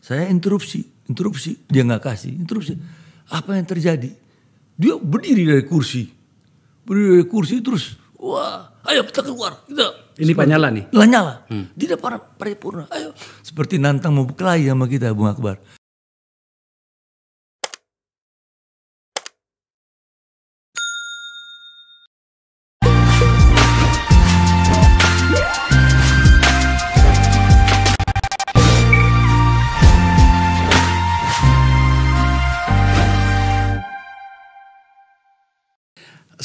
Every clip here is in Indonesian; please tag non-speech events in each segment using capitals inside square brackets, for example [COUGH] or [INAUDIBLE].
Saya interupsi, interupsi, dia nggak kasih, interupsi. Apa yang terjadi? Dia berdiri dari kursi, berdiri dari kursi terus, wah, ayo kita keluar, kita. Ini Pak Nyala nih? Lanyala, hmm. di depan paripurna, ayo. Seperti nantang mau berkelahi sama kita, Bung Akbar.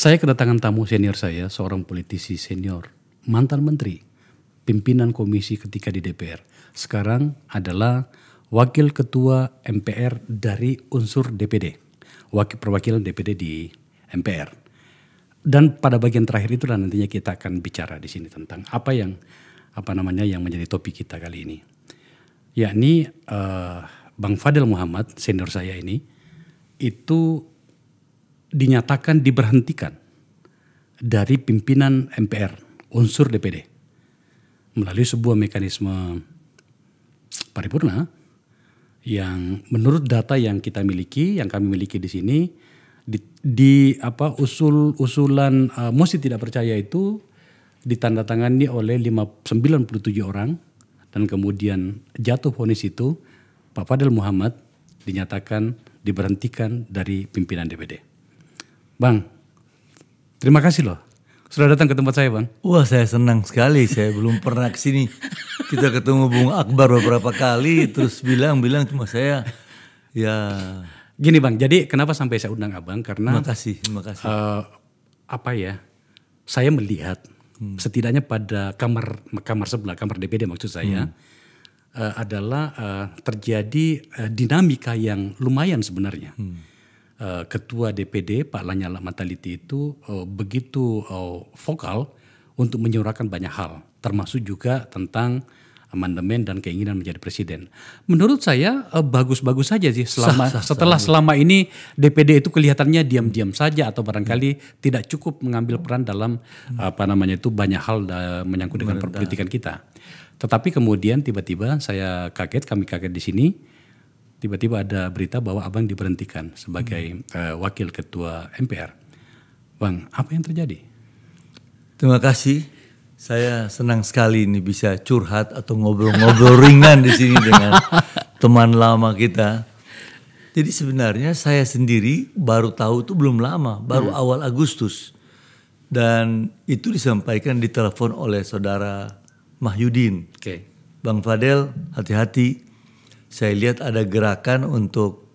saya kedatangan tamu senior saya, seorang politisi senior, mantan menteri, pimpinan komisi ketika di DPR. Sekarang adalah wakil ketua MPR dari unsur DPD, wakil perwakilan DPD di MPR. Dan pada bagian terakhir itu nantinya kita akan bicara di sini tentang apa yang apa namanya yang menjadi topik kita kali ini. Yakni uh, Bang Fadil Muhammad, senior saya ini, itu dinyatakan diberhentikan dari pimpinan MPR, unsur DPD. Melalui sebuah mekanisme paripurna yang menurut data yang kita miliki, yang kami miliki di sini, di, di apa usul usulan uh, mosi tidak percaya itu ditandatangani oleh puluh orang dan kemudian jatuh vonis itu Pak Fadil Muhammad dinyatakan diberhentikan dari pimpinan DPD. Bang, terima kasih loh. Sudah datang ke tempat saya bang. Wah saya senang sekali. Saya belum pernah ke sini. Kita ketemu Bung Akbar beberapa kali. Terus bilang-bilang cuma saya. Ya. Gini bang, jadi kenapa sampai saya undang abang? Karena. Terima kasih. Terima kasih. Uh, apa ya. Saya melihat. Hmm. Setidaknya pada kamar kamar sebelah. Kamar DPD maksud saya. Hmm. Uh, adalah uh, terjadi uh, dinamika yang lumayan sebenarnya. Hmm Eh, ketua DPD Pak Lanyala Mataliti itu eh, begitu eh, vokal untuk menyuarakan banyak hal, termasuk juga tentang amandemen dan keinginan menjadi presiden. Menurut saya bagus-bagus saja sih selama sah, sah, setelah sah. selama ini DPD itu kelihatannya diam-diam saja atau barangkali hmm. tidak cukup mengambil peran dalam hmm. apa namanya itu banyak hal menyangkut dengan perpolitikan kita. Tetapi kemudian tiba-tiba saya kaget, kami kaget di sini tiba-tiba ada berita bahwa abang diberhentikan sebagai hmm. uh, wakil ketua MPR. Bang, apa yang terjadi? Terima kasih. Saya senang sekali ini bisa curhat atau ngobrol-ngobrol [LAUGHS] ringan di sini dengan teman lama kita. Jadi sebenarnya saya sendiri baru tahu itu belum lama, baru hmm. awal Agustus. Dan itu disampaikan di telepon oleh saudara Mahyudin. Okay. Bang Fadel, hati-hati saya lihat ada gerakan untuk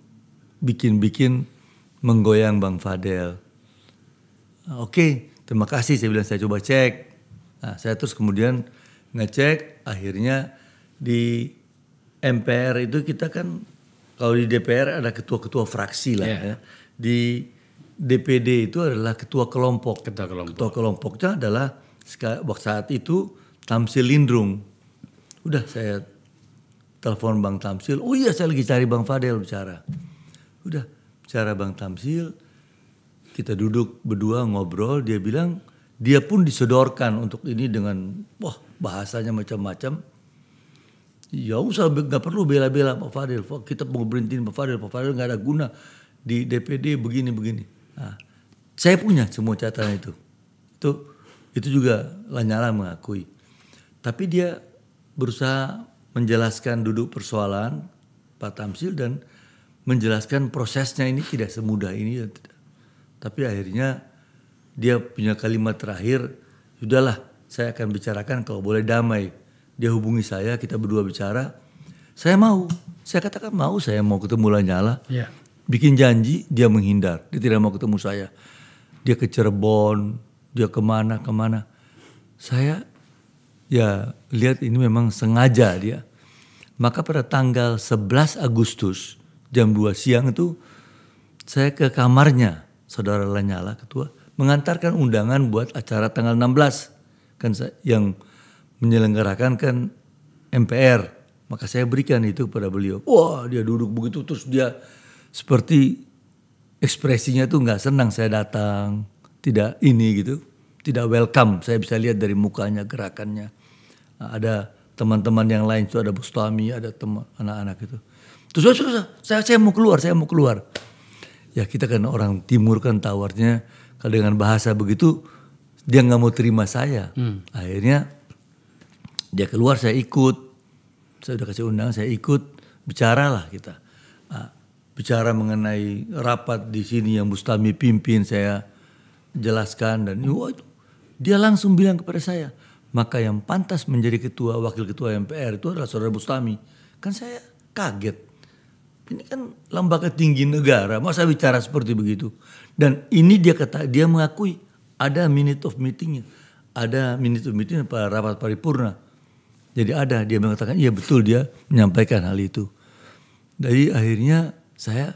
bikin-bikin menggoyang Bang Fadel. Nah, oke, okay, terima kasih. Saya bilang saya coba cek. Nah, saya terus kemudian ngecek. Akhirnya di MPR itu kita kan kalau di DPR ada ketua-ketua fraksi lah yeah. ya. Di DPD itu adalah ketua kelompok. Ketua kelompok. Ketua kelompoknya adalah saat itu Tamsil Lindrung. Udah saya telepon Bang Tamsil. Oh iya saya lagi cari Bang Fadel bicara. Udah bicara Bang Tamsil. Kita duduk berdua ngobrol. Dia bilang dia pun disodorkan untuk ini dengan wah bahasanya macam-macam. Ya usah nggak perlu bela-bela Pak Fadel. Kita mau berhentiin Pak Fadel. Pak Fadel nggak ada guna di DPD begini-begini. Nah, saya punya semua catatan itu. Itu itu juga Lanyala mengakui. Tapi dia berusaha menjelaskan duduk persoalan Pak Tamsil dan menjelaskan prosesnya ini tidak semudah ini tidak. Tapi akhirnya dia punya kalimat terakhir, sudahlah saya akan bicarakan kalau boleh damai. Dia hubungi saya, kita berdua bicara. Saya mau, saya katakan mau, saya mau ketemu Lanyala. Yeah. Bikin janji, dia menghindar, dia tidak mau ketemu saya. Dia ke Cirebon, dia kemana-kemana. Saya ya lihat ini memang sengaja dia. Maka pada tanggal 11 Agustus jam 2 siang itu saya ke kamarnya saudara Lanyala ketua mengantarkan undangan buat acara tanggal 16 kan saya, yang menyelenggarakan kan MPR maka saya berikan itu kepada beliau wah dia duduk begitu terus dia seperti ekspresinya tuh nggak senang saya datang tidak ini gitu tidak welcome saya bisa lihat dari mukanya gerakannya ada teman-teman yang lain itu ada Bustami, ada teman anak-anak itu. Terus saya, saya, saya mau keluar, saya mau keluar. Ya kita kan orang timur kan tawarnya kalau dengan bahasa begitu dia nggak mau terima saya. Hmm. Akhirnya dia keluar saya ikut. Saya udah kasih undangan saya ikut bicaralah kita. Nah, bicara mengenai rapat di sini yang Bustami pimpin saya jelaskan dan wah, dia langsung bilang kepada saya, maka yang pantas menjadi ketua wakil ketua MPR itu adalah saudara Bustami. Kan saya kaget. Ini kan lembaga tinggi negara, masa bicara seperti begitu? Dan ini dia kata dia mengakui ada minute of meetingnya, ada minute of meeting pada rapat paripurna. Jadi ada dia mengatakan iya betul dia menyampaikan hal itu. Jadi akhirnya saya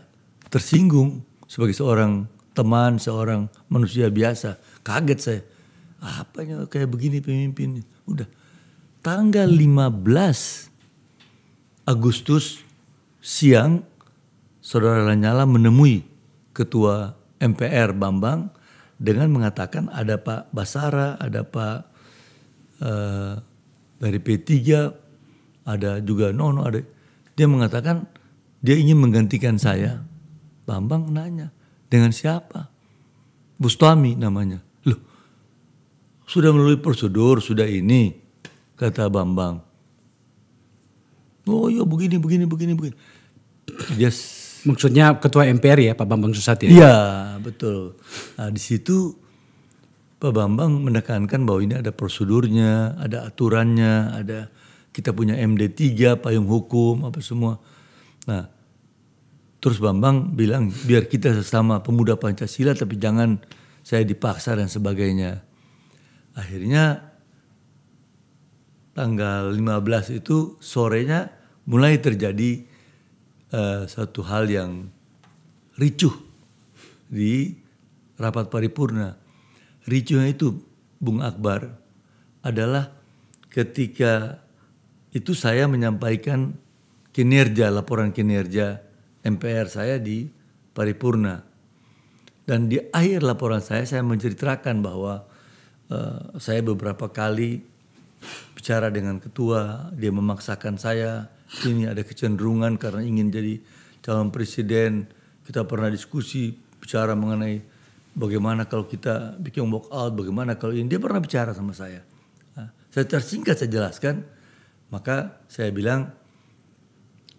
tersinggung sebagai seorang teman, seorang manusia biasa. Kaget saya apanya kayak begini pemimpinnya. Udah tanggal 15 Agustus siang saudara Lanyala menemui ketua MPR Bambang dengan mengatakan ada Pak Basara, ada Pak uh, dari P3, ada juga Nono, ada dia mengatakan dia ingin menggantikan saya. Bambang nanya dengan siapa? Bustami namanya. Sudah melalui prosedur, sudah ini, kata Bambang. Oh iya begini, begini, begini, begini. [CLEARS THROAT] yes. Maksudnya ketua MPR ya Pak Bambang Susatyo? Ya? Iya betul. Nah di situ Pak Bambang menekankan bahwa ini ada prosedurnya, ada aturannya, ada kita punya MD3, payung hukum, apa semua. Nah terus Bambang bilang biar kita sesama pemuda Pancasila tapi jangan saya dipaksa dan sebagainya. Akhirnya tanggal 15 itu sorenya mulai terjadi uh, satu hal yang ricuh di rapat paripurna. Ricuhnya itu Bung Akbar adalah ketika itu saya menyampaikan kinerja laporan kinerja MPR saya di paripurna. Dan di akhir laporan saya saya menceritakan bahwa Eh, saya beberapa kali bicara dengan ketua, dia memaksakan saya ini ada kecenderungan karena ingin jadi calon presiden. Kita pernah diskusi bicara mengenai bagaimana kalau kita bikin out, bagaimana kalau ini dia pernah bicara sama saya. Nah, saya tersingkat saya jelaskan, maka saya bilang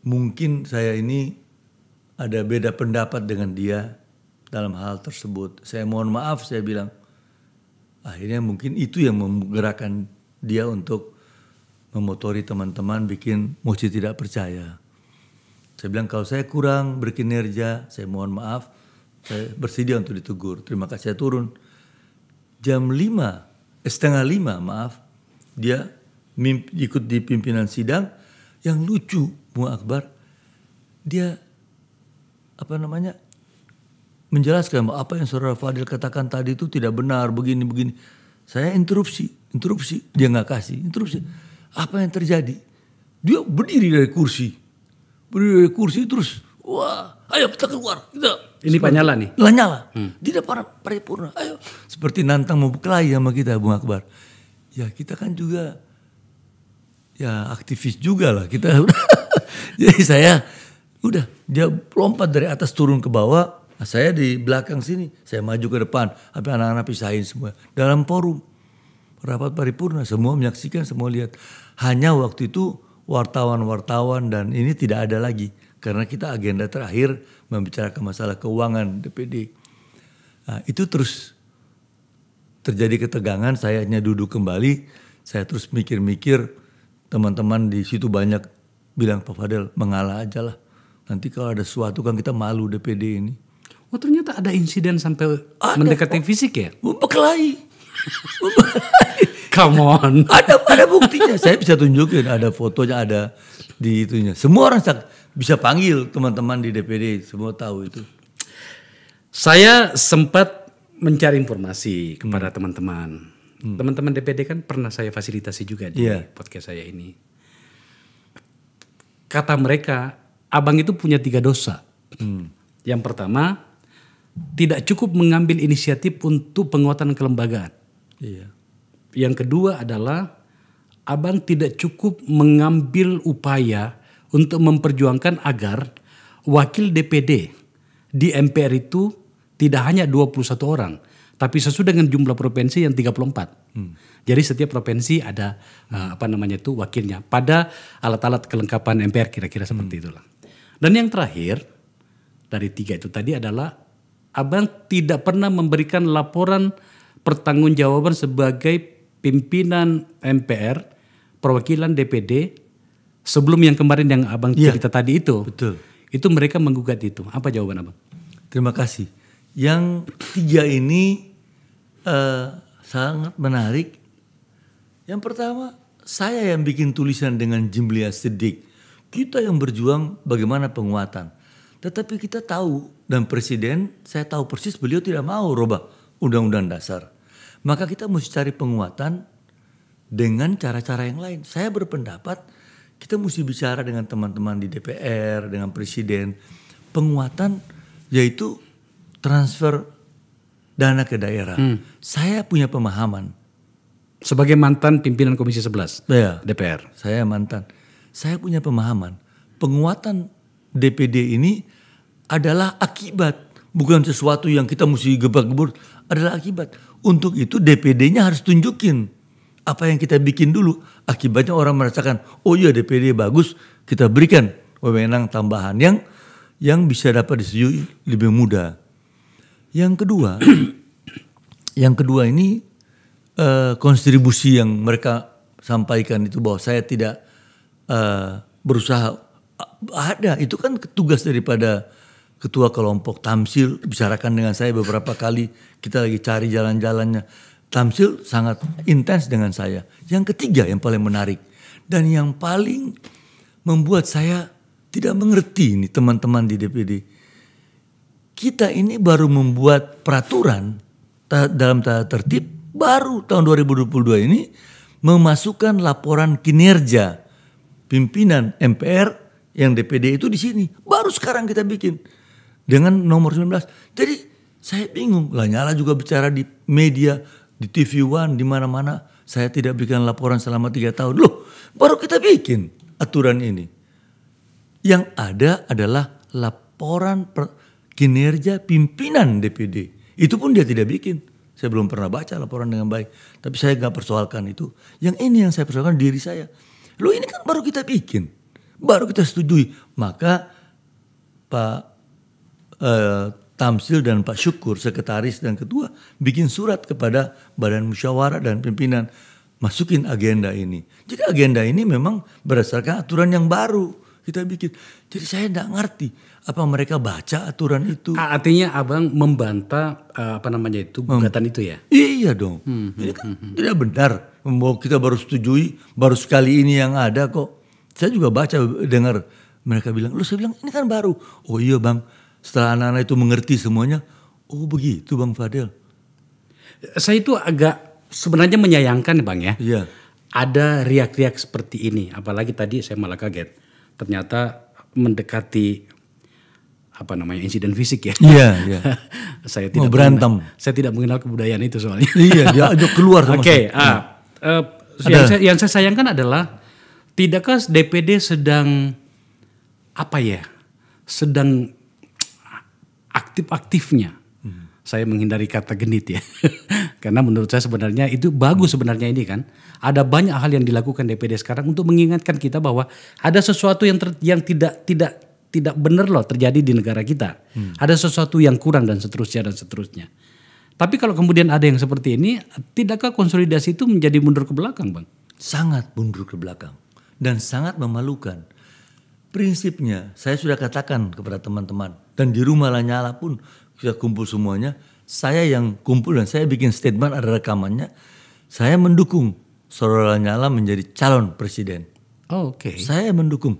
mungkin saya ini ada beda pendapat dengan dia dalam hal tersebut. Saya mohon maaf, saya bilang akhirnya mungkin itu yang menggerakkan dia untuk memotori teman-teman bikin mosi tidak percaya. Saya bilang kalau saya kurang berkinerja, saya mohon maaf, saya bersedia untuk ditegur. Terima kasih saya turun. Jam 5, eh, setengah 5 maaf, dia mimpi, ikut di pimpinan sidang. Yang lucu, Mu Akbar, dia apa namanya menjelaskan bahwa apa yang saudara Fadil katakan tadi itu tidak benar, begini-begini. Saya interupsi, interupsi. Dia nggak kasih, interupsi. Apa yang terjadi? Dia berdiri dari kursi. Berdiri dari kursi terus, wah ayo kita keluar. Kita. Ini Seperti, nih? Lanyala. Hmm. Di depan paripurna, ayo. Seperti nantang mau berkelahi sama kita, Bung Akbar. Ya kita kan juga ya aktivis juga lah kita. [LAUGHS] Jadi saya udah dia lompat dari atas turun ke bawah Nah, saya di belakang sini, saya maju ke depan, tapi anak-anak pisahin semua. Dalam forum rapat paripurna, semua menyaksikan, semua lihat. Hanya waktu itu wartawan-wartawan dan ini tidak ada lagi. Karena kita agenda terakhir membicarakan masalah keuangan DPD. Nah, itu terus terjadi ketegangan, saya hanya duduk kembali, saya terus mikir-mikir, teman-teman di situ banyak bilang Pak Fadel mengalah aja lah. Nanti kalau ada sesuatu kan kita malu DPD ini. Oh ternyata ada insiden sampai ada, mendekati fisik ya? Membekelahi. [LAUGHS] Come on. Ada ada buktinya. Saya bisa tunjukin ada fotonya, ada di itunya. Semua orang bisa panggil teman-teman di DPD, semua tahu itu. Saya sempat mencari informasi hmm. kepada teman-teman. Hmm. Teman-teman hmm. DPD kan pernah saya fasilitasi juga di yeah. podcast saya ini. Kata mereka, abang itu punya tiga dosa. Hmm. Yang pertama, tidak cukup mengambil inisiatif untuk penguatan kelembagaan. Iya. Yang kedua adalah abang tidak cukup mengambil upaya untuk memperjuangkan agar wakil DPD di MPR itu tidak hanya 21 orang, tapi sesuai dengan jumlah provinsi yang 34. Hmm. Jadi setiap provinsi ada uh, apa namanya itu wakilnya pada alat-alat kelengkapan MPR kira-kira seperti hmm. itulah. Dan yang terakhir dari tiga itu tadi adalah Abang tidak pernah memberikan laporan pertanggungjawaban sebagai pimpinan MPR, perwakilan DPD sebelum yang kemarin yang Abang ya, cerita tadi itu. Betul. Itu mereka menggugat itu. Apa jawaban Abang? Terima kasih. Yang tiga ini uh, sangat menarik. Yang pertama, saya yang bikin tulisan dengan Jimlia Sedik. Kita yang berjuang bagaimana penguatan. Tetapi kita tahu dan presiden saya tahu persis beliau tidak mau rubah undang-undang dasar. Maka kita mesti cari penguatan dengan cara-cara yang lain. Saya berpendapat kita mesti bicara dengan teman-teman di DPR, dengan presiden penguatan yaitu transfer dana ke daerah. Hmm. Saya punya pemahaman sebagai mantan pimpinan Komisi 11 ya, DPR. Saya mantan. Saya punya pemahaman penguatan DPD ini adalah akibat, bukan sesuatu yang kita mesti gebak gebur adalah akibat. Untuk itu DPD-nya harus tunjukin apa yang kita bikin dulu. Akibatnya orang merasakan, oh iya DPD bagus, kita berikan wewenang tambahan yang yang bisa dapat disetujui lebih mudah. Yang kedua, [CLEARS THROAT] yang kedua ini uh, eh, kontribusi yang mereka sampaikan itu bahwa saya tidak uh, berusaha ada itu kan tugas daripada ketua kelompok Tamsil bicarakan dengan saya beberapa kali kita lagi cari jalan-jalannya Tamsil sangat intens dengan saya yang ketiga yang paling menarik dan yang paling membuat saya tidak mengerti ini teman-teman di DPD kita ini baru membuat peraturan dalam tata tertib baru tahun 2022 ini memasukkan laporan kinerja pimpinan MPR yang DPD itu di sini baru sekarang kita bikin dengan nomor 19. Jadi saya bingung. Lanyala juga bicara di media, di TV One, di mana-mana. Saya tidak berikan laporan selama tiga tahun. Loh, baru kita bikin aturan ini. Yang ada adalah laporan kinerja pimpinan DPD. Itu pun dia tidak bikin. Saya belum pernah baca laporan dengan baik. Tapi saya gak persoalkan itu. Yang ini yang saya persoalkan diri saya. Loh ini kan baru kita bikin. Baru kita setujui. Maka Pak Eh, Tamsil dan Pak Syukur, sekretaris dan ketua, bikin surat kepada Badan Musyawarah dan pimpinan masukin agenda ini. Jadi agenda ini memang berdasarkan aturan yang baru kita bikin. Jadi saya tidak ngerti apa mereka baca aturan itu. Artinya abang membantah eh, apa namanya itu hmm. gugatan hmm. itu ya? Iya dong. Hmm, hmm Ini kan hmm. hmm. tidak benar. Bahwa kita baru setujui baru sekali ini yang ada kok. Saya juga baca dengar mereka bilang, lu saya bilang ini kan baru. Oh iya bang, setelah anak-anak itu mengerti semuanya, oh begitu Bang Fadel. Saya itu agak sebenarnya menyayangkan Bang ya. Iya. Ada riak-riak seperti ini, apalagi tadi saya malah kaget. Ternyata mendekati apa namanya insiden fisik ya. Iya, [LAUGHS] iya. saya tidak oh, berantem. Mengenal, saya tidak mengenal kebudayaan itu soalnya. iya, dia [LAUGHS] aja keluar Oke, okay, ah, uh, yang, saya, yang saya sayangkan adalah tidakkah DPD sedang apa ya? Sedang aktif-aktifnya. Hmm. Saya menghindari kata genit ya. [LAUGHS] Karena menurut saya sebenarnya itu bagus sebenarnya ini kan. Ada banyak hal yang dilakukan DPD sekarang untuk mengingatkan kita bahwa ada sesuatu yang ter, yang tidak tidak tidak benar loh terjadi di negara kita. Hmm. Ada sesuatu yang kurang dan seterusnya dan seterusnya. Tapi kalau kemudian ada yang seperti ini, tidakkah konsolidasi itu menjadi mundur ke belakang, Bang? Sangat mundur ke belakang dan sangat memalukan. Prinsipnya, saya sudah katakan kepada teman-teman, dan di rumah Lanyala pun kita kumpul semuanya. Saya yang kumpul dan saya bikin statement ada rekamannya. Saya mendukung Saudara Lanyala menjadi calon presiden. Oh, Oke. Okay. Saya mendukung.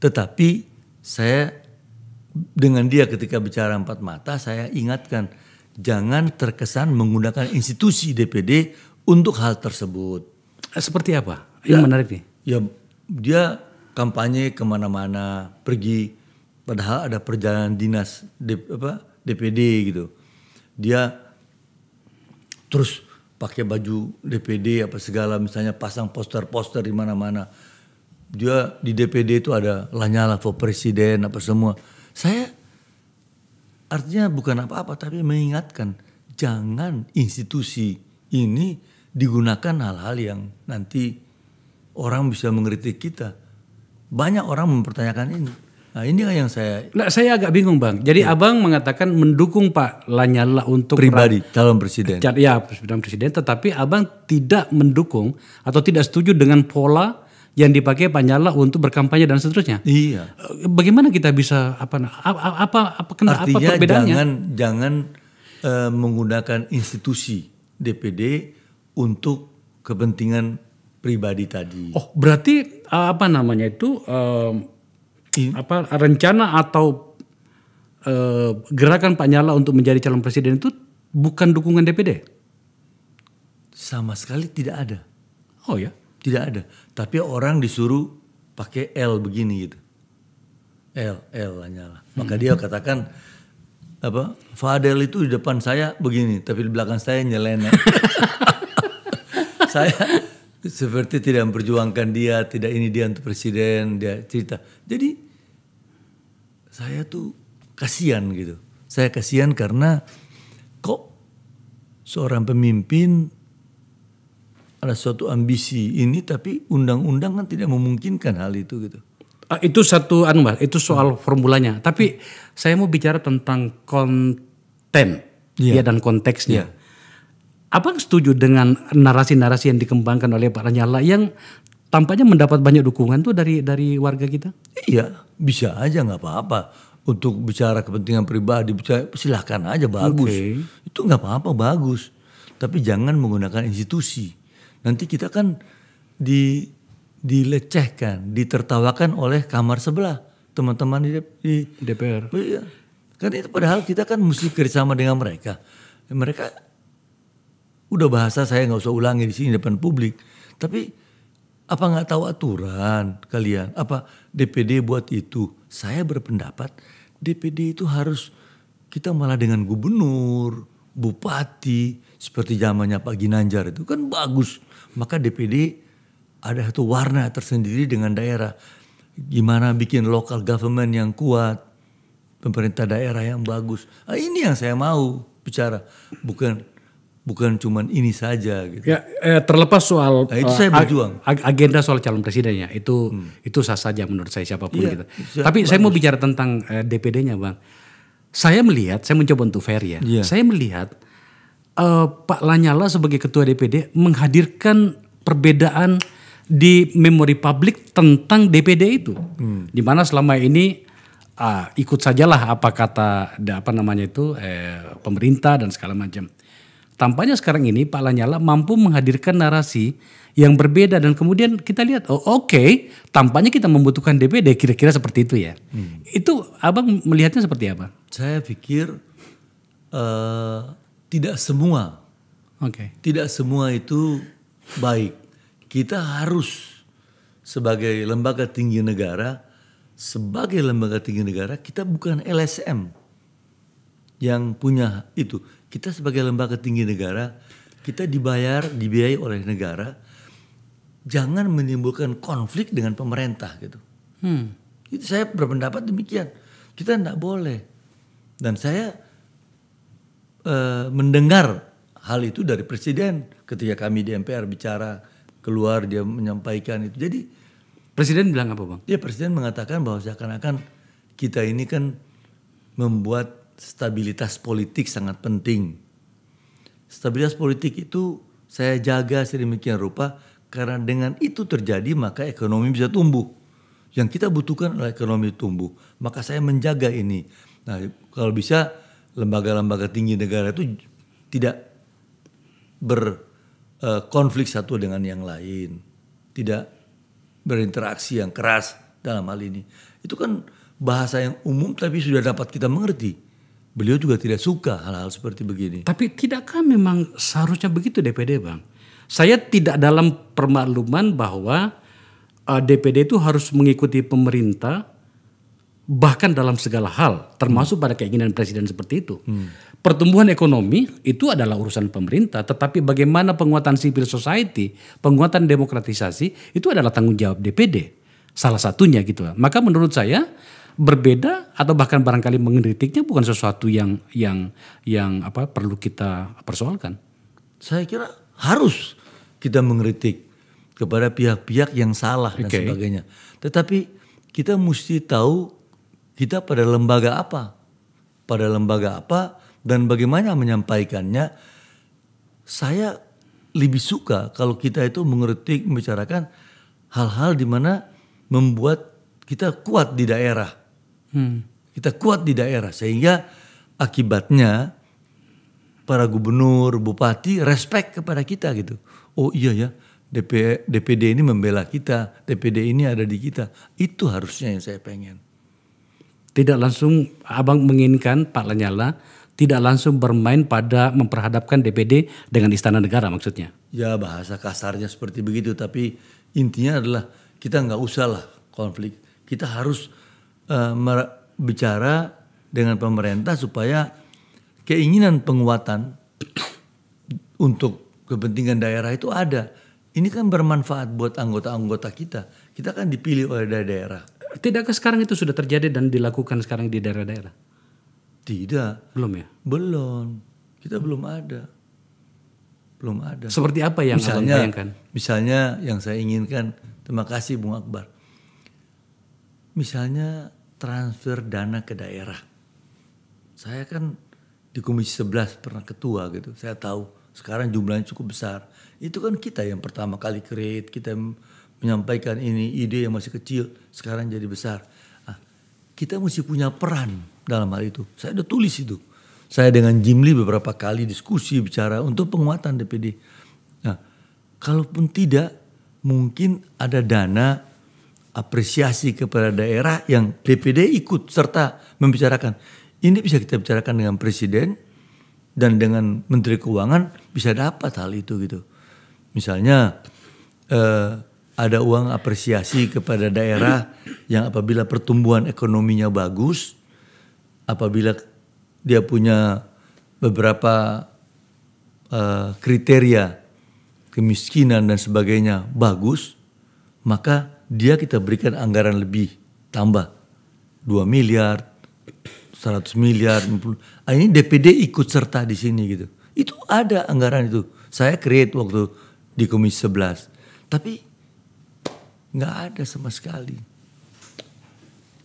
Tetapi saya dengan dia ketika bicara empat mata saya ingatkan jangan terkesan menggunakan institusi DPD untuk hal tersebut. Eh, seperti apa? Yang ya, menarik nih. Ya dia kampanye kemana-mana, pergi padahal ada perjalanan dinas D, apa, DPD gitu. Dia terus pakai baju DPD apa segala misalnya pasang poster-poster di mana-mana. Dia di DPD itu ada Lanyala for presiden apa semua. Saya artinya bukan apa-apa tapi mengingatkan jangan institusi ini digunakan hal-hal yang nanti orang bisa mengkritik kita. Banyak orang mempertanyakan ini Nah ini yang saya. Nah, saya agak bingung bang. Jadi ya. abang mengatakan mendukung Pak Lanyala untuk pribadi calon presiden. Cat, ya calon presiden. Tetapi abang tidak mendukung atau tidak setuju dengan pola yang dipakai pak Lanyala untuk berkampanye dan seterusnya. Iya. Eh, bagaimana kita bisa apa apa apa, apa kena Artinya apa perbedaannya? Jangan jangan e, menggunakan institusi DPD untuk kepentingan pribadi tadi. Oh berarti eh, apa namanya itu? E, Iya. apa rencana atau e, gerakan Pak Nyala untuk menjadi calon presiden itu bukan dukungan DPD? Sama sekali tidak ada. Oh ya? Tidak ada. Tapi orang disuruh pakai L begini gitu. L, L Nyala Maka hmm. dia katakan apa? Fadel itu di depan saya begini, tapi di belakang saya nyeleneh [LAUGHS] saya seperti tidak memperjuangkan dia, tidak ini dia untuk presiden, dia cerita. Jadi saya tuh kasihan gitu. Saya kasihan karena kok seorang pemimpin ada suatu ambisi ini tapi undang-undang kan tidak memungkinkan hal itu gitu. Ah, itu satu anu Mbak, itu soal formulanya. Tapi saya mau bicara tentang konten yeah. ya dan konteksnya. Yeah. Abang setuju dengan narasi-narasi yang dikembangkan oleh Pak Ranyala yang tampaknya mendapat banyak dukungan tuh dari dari warga kita. Iya, bisa aja nggak apa-apa. Untuk bicara kepentingan pribadi, bicara, silahkan aja bagus. Okay. Itu nggak apa-apa bagus. Tapi jangan menggunakan institusi. Nanti kita kan di dilecehkan, ditertawakan oleh kamar sebelah teman-teman di, di DPR. Iya. Kan itu padahal kita kan mesti kerjasama dengan mereka. Mereka udah bahasa saya nggak usah ulangi di sini depan publik. Tapi apa nggak tahu aturan kalian? Apa DPD buat itu? Saya berpendapat DPD itu harus kita malah dengan gubernur, bupati, seperti zamannya Pak Ginanjar itu kan bagus. Maka DPD ada satu warna tersendiri dengan daerah. Gimana bikin local government yang kuat, pemerintah daerah yang bagus. Nah, ini yang saya mau bicara, bukan bukan cuma ini saja gitu. Ya eh, terlepas soal nah, itu eh, saya berjuang. Ag agenda soal calon presidennya itu hmm. itu sah saja menurut saya siapapun ya, kita. Gitu. Siap, Tapi bagus. saya mau bicara tentang eh, DPD-nya, Bang. Saya melihat, saya mencoba untuk fair ya. ya. Saya melihat eh, Pak Lanyala sebagai ketua DPD menghadirkan perbedaan di memori publik tentang DPD itu. Hmm. mana selama ini ah, ikut sajalah apa kata apa namanya itu eh, pemerintah dan segala macam. Tampaknya sekarang ini Pak Lanyala mampu menghadirkan narasi yang berbeda dan kemudian kita lihat oh oke okay, tampaknya kita membutuhkan DPD kira-kira seperti itu ya. Hmm. Itu Abang melihatnya seperti apa? Saya pikir uh, tidak semua. Oke. Okay. Tidak semua itu baik. Kita harus sebagai lembaga tinggi negara sebagai lembaga tinggi negara kita bukan LSM yang punya itu kita sebagai lembaga tinggi negara kita dibayar dibiayai oleh negara jangan menimbulkan konflik dengan pemerintah gitu hmm. itu saya berpendapat demikian kita tidak boleh dan saya e, mendengar hal itu dari presiden ketika kami di MPR bicara keluar dia menyampaikan itu jadi presiden bilang apa bang? Ya presiden mengatakan bahwa seakan-akan kita ini kan membuat stabilitas politik sangat penting. Stabilitas politik itu saya jaga sedemikian rupa karena dengan itu terjadi maka ekonomi bisa tumbuh. Yang kita butuhkan adalah ekonomi tumbuh. Maka saya menjaga ini. Nah, kalau bisa lembaga-lembaga tinggi negara itu tidak berkonflik eh, satu dengan yang lain, tidak berinteraksi yang keras dalam hal ini. Itu kan bahasa yang umum tapi sudah dapat kita mengerti. Beliau juga tidak suka hal-hal seperti begini. Tapi tidakkah memang seharusnya begitu DPD, Bang? Saya tidak dalam permakluman bahwa uh, eh, DPD itu harus mengikuti pemerintah bahkan dalam segala hal, termasuk pada keinginan presiden seperti itu. Hmm. Pertumbuhan ekonomi itu adalah urusan pemerintah, tetapi bagaimana penguatan civil society, penguatan demokratisasi itu adalah tanggung jawab DPD. Salah satunya gitu. Maka menurut saya berbeda atau bahkan barangkali mengkritiknya bukan sesuatu yang yang yang apa perlu kita persoalkan. Saya kira harus kita mengkritik kepada pihak-pihak yang salah okay. dan sebagainya. Tetapi kita mesti tahu kita pada lembaga apa, pada lembaga apa dan bagaimana menyampaikannya. Saya lebih suka kalau kita itu mengkritik membicarakan hal-hal di mana membuat kita kuat di daerah Hmm. Kita kuat di daerah sehingga akibatnya para gubernur, bupati respect kepada kita gitu. Oh iya ya, DP, DPD ini membela kita, DPD ini ada di kita. Itu harusnya yang saya pengen. Tidak langsung abang menginginkan Pak Lanyala tidak langsung bermain pada memperhadapkan DPD dengan istana negara maksudnya. Ya bahasa kasarnya seperti begitu tapi intinya adalah kita nggak usah lah konflik. Kita harus uh, bicara dengan pemerintah supaya keinginan penguatan untuk kepentingan daerah itu ada. Ini kan bermanfaat buat anggota-anggota kita. Kita kan dipilih oleh daerah-daerah. Tidakkah sekarang itu sudah terjadi dan dilakukan sekarang di daerah-daerah? Tidak. Belum ya? Belum. Kita belum ada. Belum ada. Seperti apa yang misalnya, inginkan bayangkan? Misalnya yang saya inginkan, terima kasih Bung Akbar. Misalnya transfer dana ke daerah. Saya kan di Komisi 11 pernah ketua gitu. Saya tahu sekarang jumlahnya cukup besar. Itu kan kita yang pertama kali create, kita menyampaikan ini ide yang masih kecil, sekarang jadi besar. Nah, kita mesti punya peran dalam hal itu. Saya udah tulis itu. Saya dengan Jimli beberapa kali diskusi bicara untuk penguatan DPD. Nah, kalaupun tidak, mungkin ada dana apresiasi kepada daerah yang DPD ikut serta membicarakan. Ini bisa kita bicarakan dengan presiden dan dengan menteri keuangan bisa dapat hal itu gitu. Misalnya eh, ada uang apresiasi kepada daerah yang apabila pertumbuhan ekonominya bagus, apabila dia punya beberapa eh, kriteria kemiskinan dan sebagainya bagus, maka dia kita berikan anggaran lebih tambah 2 miliar 100 miliar nah, ini DPD ikut serta di sini gitu itu ada anggaran itu saya create waktu di komisi 11 tapi nggak ada sama sekali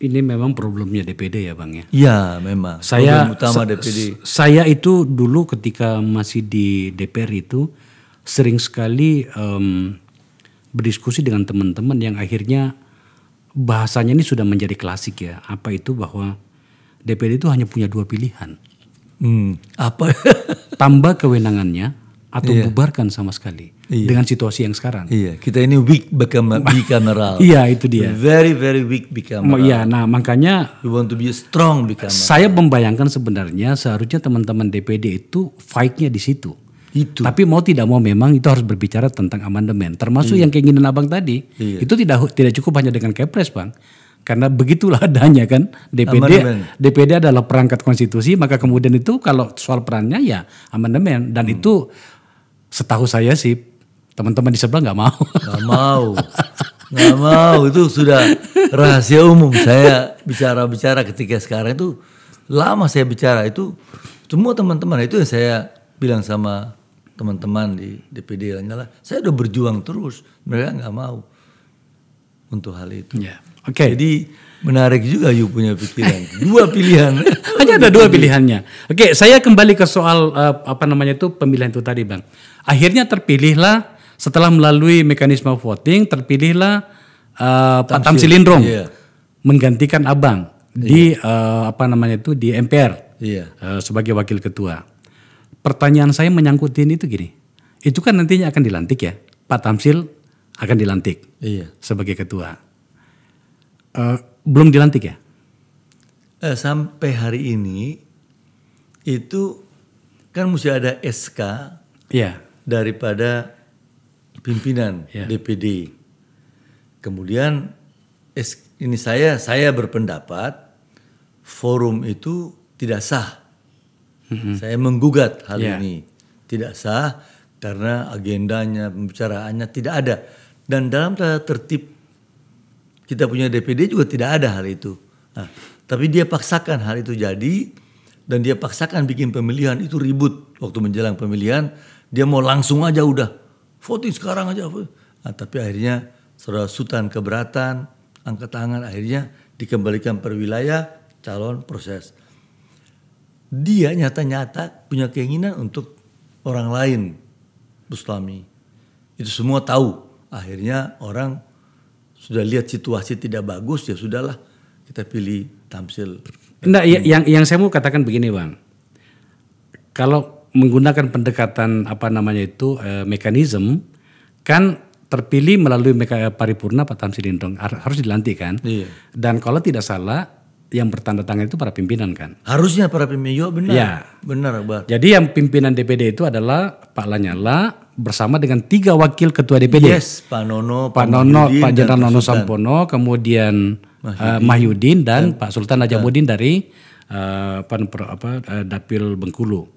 ini memang problemnya DPD ya bang ya iya memang saya utama DPD saya itu dulu ketika masih di DPR itu sering sekali um, berdiskusi dengan teman-teman yang akhirnya bahasanya ini sudah menjadi klasik ya. Apa itu bahwa DPD itu hanya punya dua pilihan. Hmm, apa? [LAUGHS] Tambah kewenangannya atau iya. bubarkan sama sekali iya. dengan situasi yang sekarang. Iya, kita ini weak become [LAUGHS] bicameral. iya, itu dia. Very very weak iya, bicameral. Iya, nah makanya we want to be strong bicameral. Saya membayangkan sebenarnya seharusnya teman-teman DPD itu fight-nya di situ. Itu. Tapi mau tidak mau memang itu harus berbicara tentang amandemen. Termasuk iya. yang keinginan abang tadi. Iya. Itu tidak tidak cukup hanya dengan Kepres, bang. Karena begitulah [LAUGHS] adanya kan DPD. Amandemen. DPD adalah perangkat konstitusi, maka kemudian itu kalau soal perannya ya amandemen. Dan hmm. itu setahu saya sih teman-teman di sebelah nggak mau. [LAUGHS] Nggak mau. nggak mau itu sudah rahasia umum. Saya bicara-bicara ketika sekarang itu lama saya bicara itu semua teman-teman itu yang saya bilang sama teman-teman di DPD lainnya lah, saya udah berjuang terus, mereka nggak mau untuk hal itu. Yeah. Oke. Okay. Jadi menarik juga you punya pikiran. [LAUGHS] Dua pilihan. Hanya ada dua pilihannya. Oke, okay, saya kembali ke soal uh, apa namanya itu pemilihan itu tadi, Bang. Akhirnya terpilihlah setelah melalui mekanisme voting terpilihlah uh, Pak Tamsil yeah. menggantikan Abang iya. di uh, apa namanya itu di MPR yeah. Iya. uh, sebagai wakil ketua pertanyaan saya menyangkutin itu gini. Itu kan nantinya akan dilantik ya. Pak Tamsil akan dilantik iya. sebagai ketua. Uh, belum dilantik ya? Uh, sampai hari ini itu kan mesti ada SK yeah. daripada pimpinan yeah. DPD. Kemudian ini saya saya berpendapat forum itu tidak sah hmm Saya menggugat hal yeah. ini. Tidak sah karena agendanya, pembicaraannya tidak ada. Dan dalam tata tertib kita punya DPD juga tidak ada hal itu. Nah, tapi dia paksakan hal itu jadi dan dia paksakan bikin pemilihan itu ribut waktu menjelang pemilihan. Dia mau langsung aja udah voting sekarang aja. Nah, tapi akhirnya saudara Sultan keberatan, angkat tangan akhirnya dikembalikan per wilayah calon proses dia nyata-nyata punya keinginan untuk orang lain Bustami. Itu semua tahu. Akhirnya orang sudah lihat situasi tidak bagus ya sudahlah kita pilih Tamsil. Enggak, ya, yang yang saya mau katakan begini bang, kalau menggunakan pendekatan apa namanya itu eh, mekanisme kan terpilih melalui eh, paripurna Pak Tamsil Lindong harus dilantik kan. Iya. Dan kalau tidak salah yang bertanda tangan itu para pimpinan kan. Harusnya para pimpinan juga iya, benar. Ya. Benar, Pak. Jadi yang pimpinan DPD itu adalah Pak Lanyala bersama dengan tiga wakil ketua DPD. Yes, Pak Nono, Pak, Pak Nono, Pak Jenderal Nono Sultan. Sampono, kemudian eh, Mahyudin, uh, dan ya. Pak Sultan Najamuddin dari uh, apa, apa uh, eh, Dapil Bengkulu.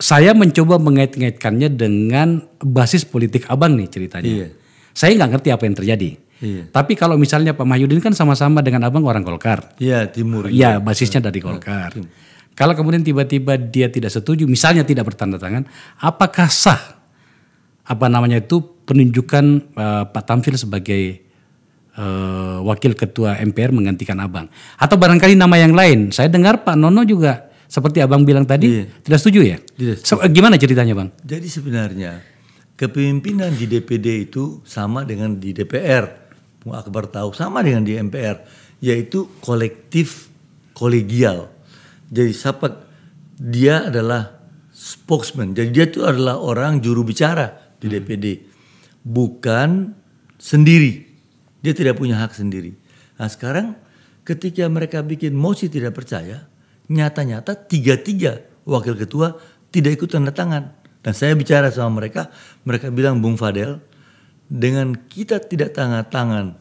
Saya mencoba mengait-ngaitkannya dengan basis politik Abang nih ceritanya. Iya. Saya nggak ngerti apa yang terjadi Iya. Tapi kalau misalnya Pak Mahyudin kan sama-sama dengan abang orang Golkar. Iya timur. Iya ya, basisnya dari Golkar. Ya. Kalau kemudian tiba-tiba dia tidak setuju, misalnya tidak bertanda tangan, apakah sah apa namanya itu penunjukan uh, Pak Tamfil sebagai uh, wakil ketua MPR menggantikan abang? Atau barangkali nama yang lain? Saya dengar Pak Nono juga seperti abang bilang tadi iya. tidak setuju ya? Tidak setuju. So, gimana ceritanya bang? Jadi sebenarnya kepemimpinan di DPD itu sama dengan di DPR. Bung Akbar tahu sama dengan di MPR yaitu kolektif kolegial. Jadi siapa dia adalah spokesman. Jadi dia itu adalah orang juru bicara di DPD. Hmm. Bukan sendiri. Dia tidak punya hak sendiri. Nah sekarang ketika mereka bikin mosi tidak percaya, nyata-nyata tiga-tiga wakil ketua tidak ikut tanda tangan. Dan saya bicara sama mereka, mereka bilang Bung Fadel, dengan kita tidak tangan-tangan,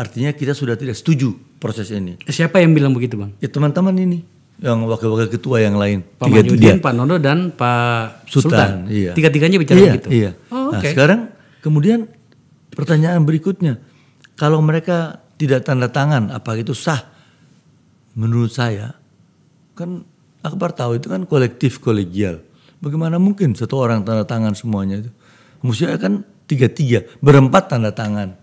artinya kita sudah tidak setuju proses ini. Siapa yang bilang begitu, Bang? Ya teman-teman ini yang wakil-wakil ketua yang lain. Pak tiga, dia. Pak Nono dan Pak Sultan. Sultan. Iya. Tiga-tiganya bicara iya, gitu Iya. Oh, okay. Nah, sekarang kemudian pertanyaan berikutnya, kalau mereka tidak tanda tangan, apa itu sah? Menurut saya, kan Akbar tahu itu kan kolektif kolegial. Bagaimana mungkin satu orang tanda tangan semuanya itu? Maksudnya kan tiga-tiga, berempat tanda tangan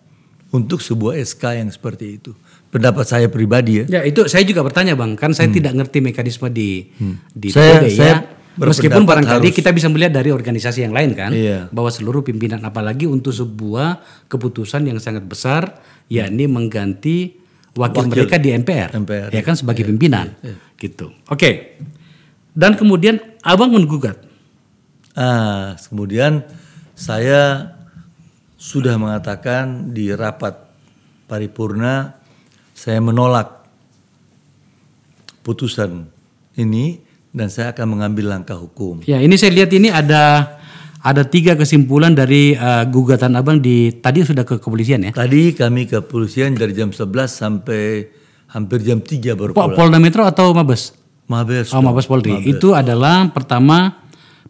untuk sebuah SK yang seperti itu. Pendapat saya pribadi ya. Ya itu saya juga bertanya bang, kan saya hmm. tidak ngerti mekanisme di hmm. di saya, PD, saya ya. Meskipun barangkali harus. kita bisa melihat dari organisasi yang lain kan, iya. bahwa seluruh pimpinan apalagi untuk sebuah keputusan yang sangat besar, yakni mengganti wakil, wakil mereka di MPR, MPR ya kan sebagai iya, pimpinan, iya, iya. gitu. Oke, okay. dan kemudian abang menggugat. Ah, kemudian saya sudah mengatakan di rapat paripurna saya menolak putusan ini dan saya akan mengambil langkah hukum. Ya, ini saya lihat ini ada ada tiga kesimpulan dari uh, gugatan abang di tadi sudah ke kepolisian ya? Tadi kami ke kepolisian dari jam 11 sampai hampir jam 3 baru pulang. Polda Metro atau Mabes? Mabes. Oh, Mabes Polri. Mabes. Itu adalah pertama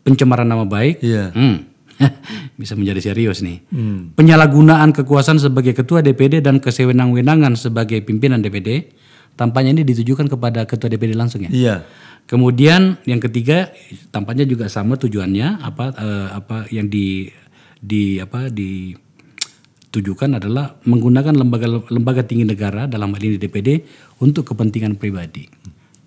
pencemaran nama baik. Iya. Hmm. [LAUGHS] bisa menjadi serius nih. Hmm. Penyalahgunaan kekuasaan sebagai ketua DPD dan kesewenang-wenangan sebagai pimpinan DPD tampaknya ini ditujukan kepada ketua DPD langsung ya. Iya. Kemudian yang ketiga tampaknya juga sama tujuannya apa eh, apa yang di di apa di tujukan adalah menggunakan lembaga-lembaga tinggi negara dalam hal ini DPD untuk kepentingan pribadi.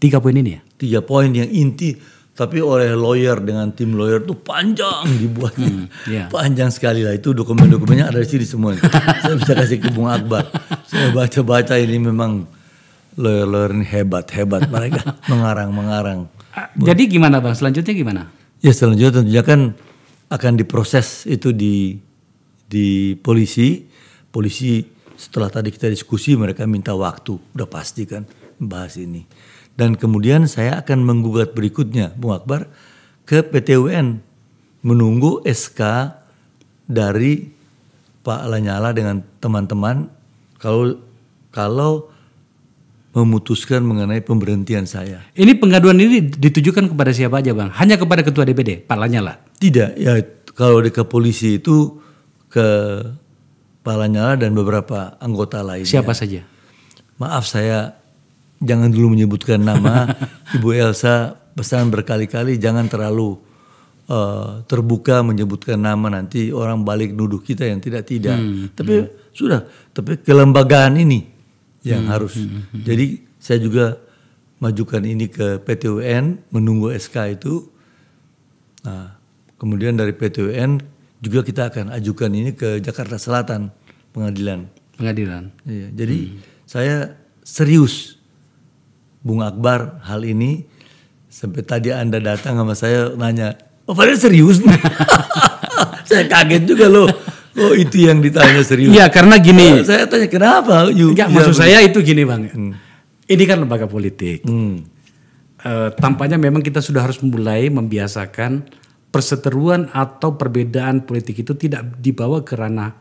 Tiga poin ini ya. Tiga poin yang inti tapi oleh lawyer dengan tim lawyer tuh panjang dibuat hmm, yeah. panjang sekali lah itu dokumen-dokumennya ada di sini semua saya bisa kasih ke Bung Akbar saya baca-baca ini memang lawyer-lawyer ini hebat hebat mereka [LAUGHS] mengarang mengarang ah, jadi gimana bang selanjutnya gimana ya selanjutnya tentunya kan akan diproses itu di di polisi polisi setelah tadi kita diskusi mereka minta waktu udah pasti kan bahas ini dan kemudian saya akan menggugat berikutnya Bung Akbar ke PTUN menunggu SK dari Pak Lanyala dengan teman-teman kalau kalau memutuskan mengenai pemberhentian saya. Ini pengaduan ini ditujukan kepada siapa aja, Bang? Hanya kepada ketua DPD, Pak Lanyala. Tidak, ya kalau di ke itu ke Pak Lanyala dan beberapa anggota lain. Siapa saja? Maaf saya jangan dulu menyebutkan nama [LAUGHS] Ibu Elsa pesan berkali-kali jangan terlalu uh, terbuka menyebutkan nama nanti orang balik nuduh kita yang tidak-tidak. Hmm, tapi hmm. sudah, tapi kelembagaan ini yang hmm, harus. Hmm, hmm. hmm. Jadi saya juga majukan ini ke PTUN menunggu SK itu. Nah, kemudian dari PTUN juga kita akan ajukan ini ke Jakarta Selatan pengadilan. Pengadilan. Iya, jadi hmm. saya serius Bung Akbar hal ini sampai tadi Anda datang sama saya nanya, "Oh, pada serius [LAUGHS] saya kaget juga loh. Oh itu yang ditanya serius. Iya karena gini. Oh, saya tanya kenapa? You, ya, maksud gitu. saya itu gini bang. Hmm. Ini kan lembaga politik. Hmm. E, tampaknya memang kita sudah harus mulai membiasakan perseteruan atau perbedaan politik itu tidak dibawa ke ranah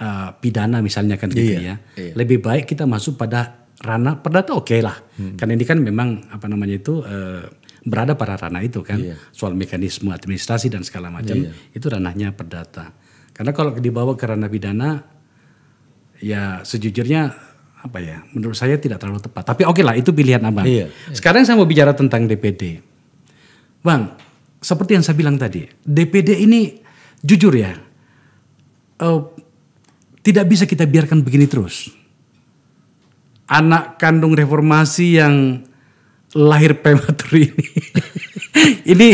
uh, pidana misalnya kan gitu iya, ya. Iya. Lebih baik kita masuk pada ranah perdata oke okay lah hmm. karena ini kan memang apa namanya itu uh, berada pada ranah itu kan yeah. soal mekanisme administrasi dan segala macam yeah. itu ranahnya perdata karena kalau dibawa ke ranah pidana ya sejujurnya apa ya menurut saya tidak terlalu tepat tapi oke okay lah itu pilihan abang yeah. sekarang saya mau bicara tentang DPD bang seperti yang saya bilang tadi DPD ini jujur ya uh, tidak bisa kita biarkan begini terus anak kandung reformasi yang lahir prematur ini. [LAUGHS] ini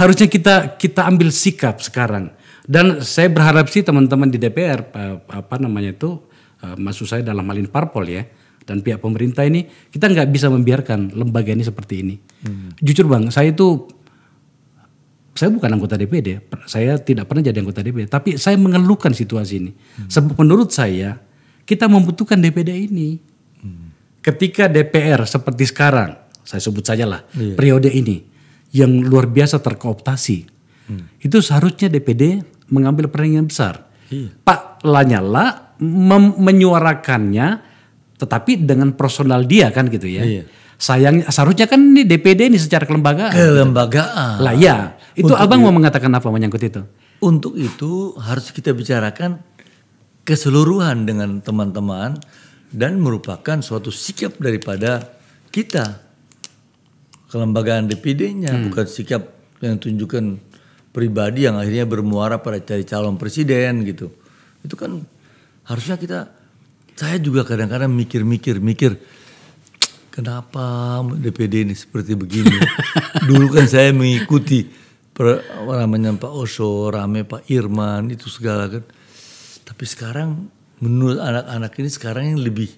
harusnya kita kita ambil sikap sekarang. Dan saya berharap sih teman-teman di DPR apa namanya itu eh, maksud saya dalam hal ini parpol ya dan pihak pemerintah ini kita nggak bisa membiarkan lembaga ini seperti ini. Hmm. Jujur bang, saya itu saya bukan anggota DPD, saya tidak pernah jadi anggota DPD, tapi saya mengeluhkan situasi ini. Hmm. menurut saya kita membutuhkan DPD ini ketika DPR seperti sekarang, saya sebut sajalah iya. periode ini yang luar biasa terkooptasi, hmm. itu seharusnya DPD mengambil peran yang besar. Iya. Pak Lanyala menyuarakannya, tetapi dengan personal dia kan gitu ya. Iya. Sayang, seharusnya kan ini DPD ini secara kelembagaan. Kelembagaan. Gitu. Lah ya, itu Untuk abang iya. mau mengatakan apa menyangkut itu? Untuk itu harus kita bicarakan keseluruhan dengan teman-teman dan merupakan suatu sikap daripada kita kelembagaan DPD-nya hmm. bukan sikap yang tunjukkan pribadi yang akhirnya bermuara pada cari calon presiden gitu itu kan harusnya kita saya juga kadang-kadang mikir-mikir mikir kenapa DPD ini seperti begini [LAUGHS] dulu kan saya mengikuti per, namanya Pak Oso rame Pak Irman itu segala kan tapi sekarang menurut anak-anak ini sekarang yang lebih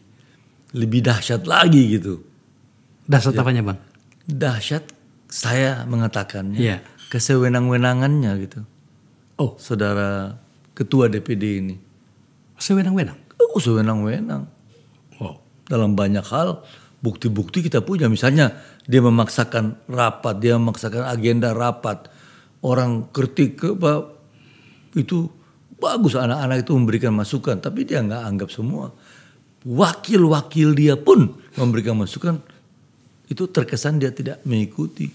lebih dahsyat lagi gitu. Dahsyat ya. apanya bang? Dahsyat saya mengatakannya. Yeah. Kesewenang-wenangannya gitu. Oh, saudara ketua DPD ini. Sewenang-wenang? Oh, sewenang-wenang. Wow. Dalam banyak hal bukti-bukti kita punya. Misalnya dia memaksakan rapat, dia memaksakan agenda rapat. Orang kritik ke apa itu Bagus anak-anak itu memberikan masukan, tapi dia nggak anggap semua. Wakil-wakil dia pun memberikan masukan, itu terkesan dia tidak mengikuti.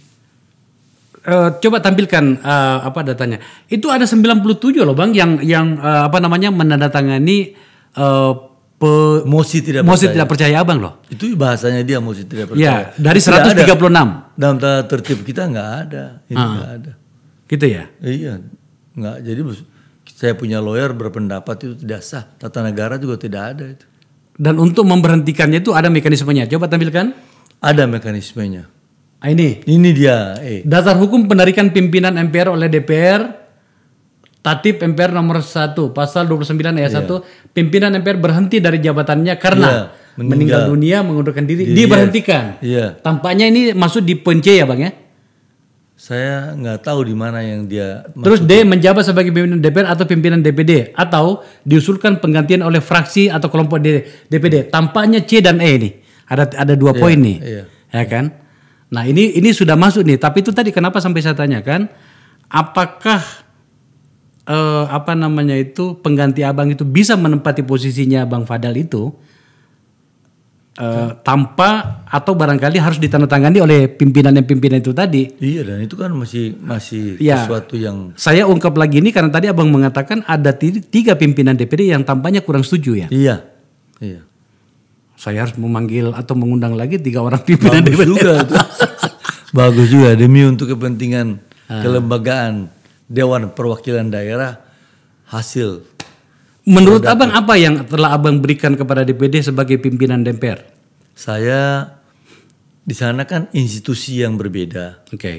Uh, coba tampilkan uh, apa datanya. Itu ada 97 loh Bang yang yang uh, apa namanya menandatangani uh, pe, mosi tidak mosi percaya. tidak percaya abang loh. Itu bahasanya dia mosi tidak percaya. Ya, dari 136. Dalam tertib kita nggak ada, ini ah. nggak ada. Gitu ya? Iya, nggak. Jadi saya punya lawyer berpendapat itu tidak sah. Tata negara juga tidak ada itu. Dan untuk memberhentikannya itu ada mekanismenya. Coba tampilkan. Ada mekanismenya. Ah, ini. Ini dia. Eh. Dasar hukum penarikan pimpinan MPR oleh DPR Tatip MPR nomor 1 pasal 29 ayat yeah. pimpinan MPR berhenti dari jabatannya karena yeah, meninggal. meninggal dunia mengundurkan diri yeah. diberhentikan. Yeah. Tampaknya ini masuk di pence ya Bang ya? saya nggak tahu di mana yang dia terus D menjabat sebagai pimpinan DPR atau pimpinan DPD atau diusulkan penggantian oleh fraksi atau kelompok D, DPD tampaknya C dan E ini ada ada dua yeah, poin nih yeah. ya kan nah ini ini sudah masuk nih tapi itu tadi kenapa sampai saya tanya kan apakah eh, apa namanya itu pengganti abang itu bisa menempati posisinya bang Fadal itu Uh, tanpa atau barangkali harus ditandatangani oleh pimpinan yang pimpinan itu tadi. Iya dan itu kan masih masih ya, sesuatu yang saya ungkap lagi ini karena tadi abang mengatakan ada tiga pimpinan DPD yang tampaknya kurang setuju ya. Iya, iya. Saya harus memanggil atau mengundang lagi tiga orang pimpinan Bagus DPD. Juga, [LAUGHS] Bagus juga demi untuk kepentingan uh. kelembagaan Dewan Perwakilan Daerah hasil Menurut Produk. Abang apa yang telah Abang berikan kepada DPD sebagai pimpinan DPR? Saya di sana kan institusi yang berbeda. Oke. Okay.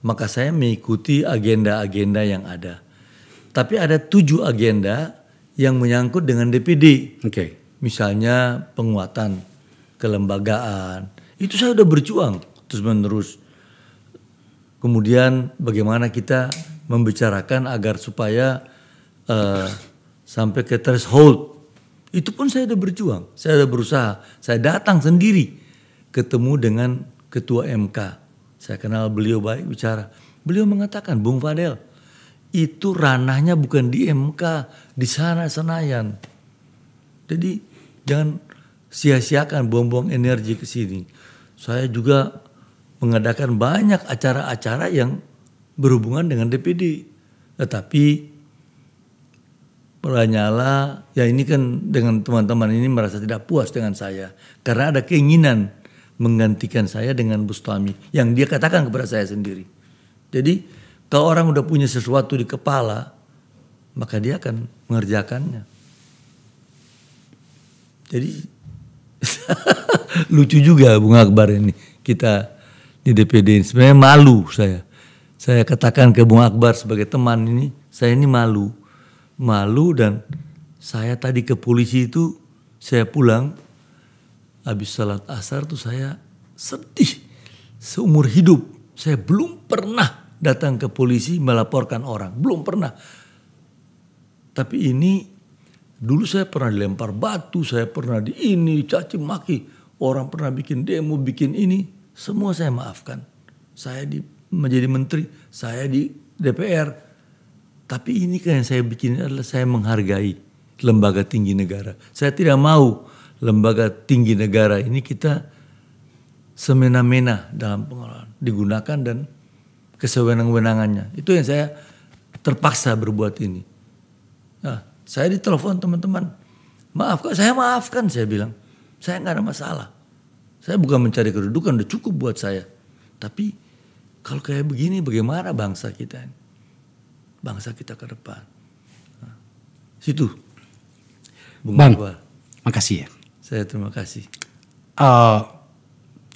Maka saya mengikuti agenda-agenda yang ada. Tapi ada tujuh agenda yang menyangkut dengan DPD. Oke. Okay. Misalnya penguatan kelembagaan. Itu saya sudah berjuang terus menerus. Kemudian bagaimana kita membicarakan agar supaya uh, sampai ke threshold. Itu pun saya sudah berjuang, saya sudah berusaha. Saya datang sendiri ketemu dengan ketua MK. Saya kenal beliau baik bicara. Beliau mengatakan, Bung Fadel, itu ranahnya bukan di MK, di sana Senayan. Jadi jangan sia-siakan buang-buang energi ke sini. Saya juga mengadakan banyak acara-acara yang berhubungan dengan DPD. Tetapi lanyala ya ini kan dengan teman-teman ini merasa tidak puas dengan saya karena ada keinginan menggantikan saya dengan Bustami yang dia katakan kepada saya sendiri. Jadi kalau orang udah punya sesuatu di kepala maka dia akan mengerjakannya. Jadi [LAUGHS] lucu juga Bung Akbar ini kita di DPD ini sebenarnya malu saya. Saya katakan ke Bung Akbar sebagai teman ini saya ini malu malu dan saya tadi ke polisi itu saya pulang habis salat asar tuh saya sedih seumur hidup saya belum pernah datang ke polisi melaporkan orang belum pernah tapi ini dulu saya pernah dilempar batu saya pernah di ini caci maki orang pernah bikin demo bikin ini semua saya maafkan saya di menjadi menteri saya di DPR tapi ini kan yang saya bikin adalah saya menghargai lembaga tinggi negara. Saya tidak mau lembaga tinggi negara ini kita semena-mena dalam pengelolaan. Digunakan dan kesewenang-wenangannya. Itu yang saya terpaksa berbuat ini. Nah, saya ditelepon teman-teman. Maaf kok, saya maafkan saya bilang. Saya nggak ada masalah. Saya bukan mencari kedudukan, udah cukup buat saya. Tapi kalau kayak begini bagaimana bangsa kita ini? bangsa kita ke depan. Nah, situ. Bung Bang, makasih ya. Saya terima kasih. Uh,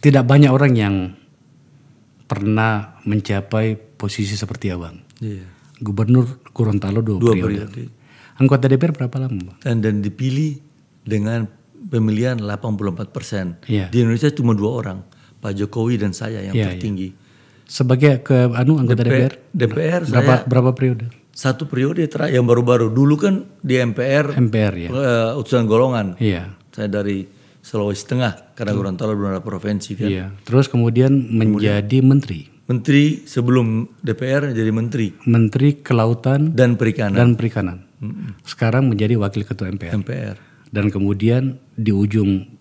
tidak banyak orang yang pernah mencapai posisi seperti abang. Iya. Gubernur Gorontalo dua, dua periode. periode. Anggota DPR berapa lama? Bang? Dan, dan dipilih dengan pemilihan 84 persen. Iya. Di Indonesia cuma dua orang, Pak Jokowi dan saya yang iya, iya. tertinggi. Iya sebagai ke anu anggota DPR DPR, DPR berapa saya, berapa periode satu periode terakhir yang baru-baru dulu kan di MPR MPR ya uh, utusan golongan iya saya dari Sulawesi Tengah karena hmm. Gorontalo belum ada provinsi kan iya terus kemudian menjadi menteri menteri sebelum DPR jadi menteri menteri kelautan dan perikanan dan perikanan hmm. sekarang menjadi wakil ketua MPR MPR dan kemudian di ujung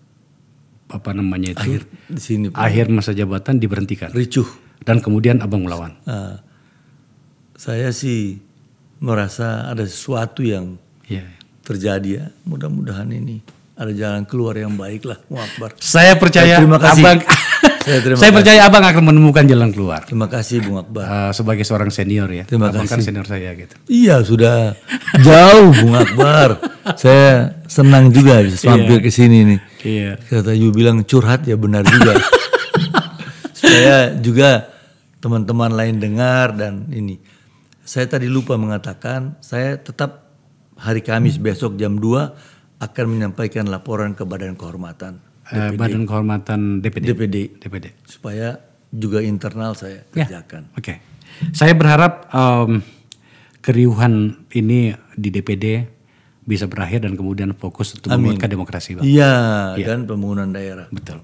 apa namanya itu akhir, di sini, akhir masa jabatan diberhentikan ricuh dan kemudian abang melawan? Uh, saya sih merasa ada sesuatu yang yeah. terjadi ya. Mudah-mudahan ini ada jalan keluar yang baik lah, Muakbar. Saya percaya saya terima kasih. Abang [LAUGHS] saya, terima saya kasih. percaya Abang akan menemukan jalan keluar. Terima kasih Bung Akbar. Uh, sebagai seorang senior ya. Terima abang kan kasih. kan senior saya gitu. Iya, sudah jauh Bung Akbar. saya senang juga [LAUGHS] bisa mampir yeah. ke sini nih. Iya. Yeah. Kata Yu bilang curhat ya benar juga. [LAUGHS] saya juga teman-teman lain dengar dan ini. Saya tadi lupa mengatakan, saya tetap hari Kamis besok jam 2 akan menyampaikan laporan ke Badan Kehormatan. DPD. Eh, Badan Kehormatan DPD. DPD. DPD. Supaya juga internal saya ya, kerjakan. Ya, Oke. Okay. Saya berharap um, keriuhan ini di DPD bisa berakhir dan kemudian fokus untuk memulihkan demokrasi, Iya, ya. dan pembangunan daerah. Betul.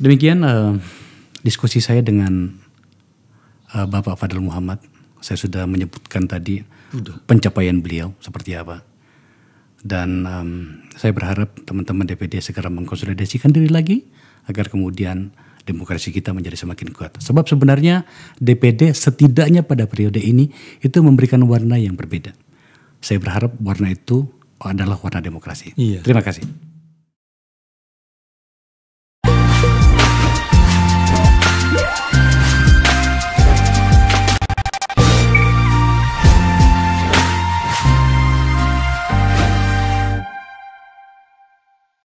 Demikian uh, diskusi saya dengan uh, Bapak Fadil Muhammad, saya sudah menyebutkan tadi Udah. pencapaian beliau seperti apa. Dan um, saya berharap teman-teman DPD segera mengkonsolidasikan diri lagi agar kemudian demokrasi kita menjadi semakin kuat. Sebab sebenarnya DPD setidaknya pada periode ini itu memberikan warna yang berbeda. Saya berharap warna itu adalah warna demokrasi. Iya. Terima kasih.